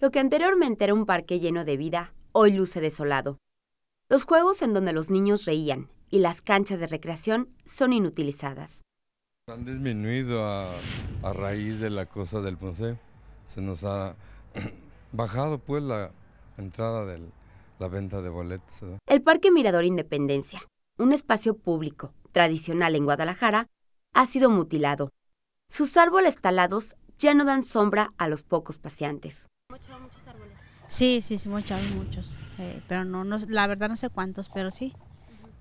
Lo que anteriormente era un parque lleno de vida, hoy luce desolado. Los juegos en donde los niños reían y las canchas de recreación son inutilizadas. Han disminuido a, raíz de la cosa del museo. Se nos ha bajado pues la entrada de la venta de boletos. El Parque Mirador Independencia, un espacio público tradicional en Guadalajara, ha sido mutilado. Sus árboles talados ya no dan sombra a los pocos paseantes echado muchos árboles. Sí, sí, sí, echado muchos. Eh, pero no, no, la verdad no sé cuántos, pero sí.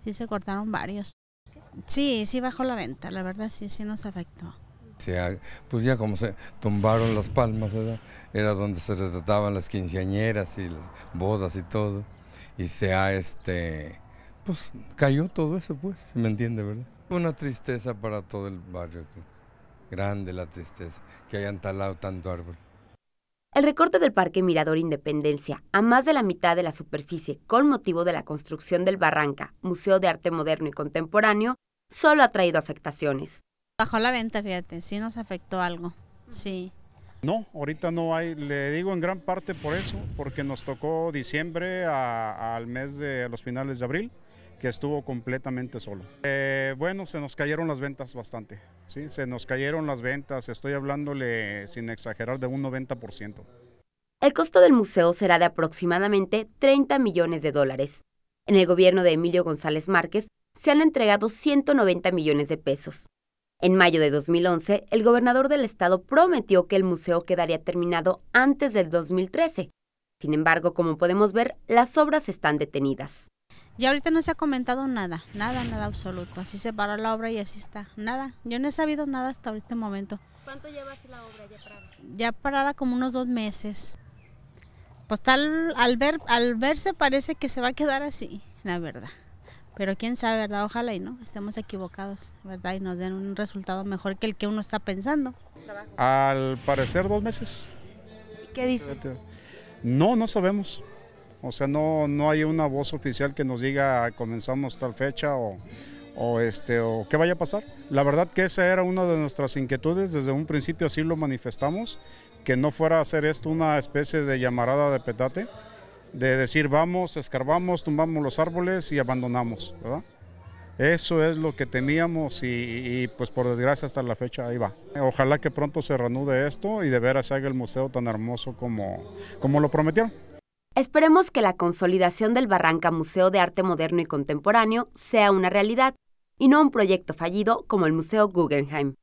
Sí se cortaron varios. Sí, sí bajó la venta, la verdad sí, sí nos afectó. Ah, pues ya como se tumbaron las palmas, era donde se retrataban las quinceañeras y las bodas y todo. Y se ha, este, pues cayó todo eso, pues, me entiende, ¿verdad? Una tristeza para todo el barrio. Grande la tristeza, que hayan talado tanto árbol. El recorte del Parque Mirador Independencia a más de la mitad de la superficie con motivo de la construcción del Barranca, Museo de Arte Moderno y Contemporáneo, solo ha traído afectaciones. Bajó la venta, fíjate, sí nos afectó algo, sí. No, ahorita no hay, le digo en gran parte por eso, porque nos tocó diciembre al mes de los finales de abril, que estuvo completamente solo. Eh, bueno, se nos cayeron las ventas bastante, ¿sí? se nos cayeron las ventas, estoy hablándole sin exagerar de un 90%. El costo del museo será de aproximadamente 30 millones de dólares. En el gobierno de Emilio González Márquez se han entregado 190 millones de pesos. En mayo de 2011, el gobernador del estado prometió que el museo quedaría terminado antes del 2013. Sin embargo, como podemos ver, las obras están detenidas. Y ahorita no se ha comentado nada, nada, nada absoluto. Así se paró la obra y así está. Nada, yo no he sabido nada hasta este momento. ¿Cuánto lleva así la obra ya parada? Ya parada como unos dos meses. Pues tal, al, ver, al verse parece que se va a quedar así, la verdad. Pero quién sabe, ¿verdad? Ojalá y no estemos equivocados, ¿verdad? Y nos den un resultado mejor que el que uno está pensando. Al parecer dos meses. ¿Qué dice? No, no sabemos. O sea, no, no hay una voz oficial que nos diga comenzamos tal fecha o, este, o qué vaya a pasar. La verdad que esa era una de nuestras inquietudes, desde un principio así lo manifestamos, que no fuera a ser esto una especie de llamarada de petate, de decir vamos, escarbamos, tumbamos los árboles y abandonamos, Eso es lo que temíamos y, pues por desgracia hasta la fecha ahí va. Ojalá que pronto se reanude esto y de veras haga el museo tan hermoso como, como lo prometieron. Esperemos que la consolidación del Barranca Museo de Arte Moderno y Contemporáneo sea una realidad y no un proyecto fallido como el Museo Guggenheim.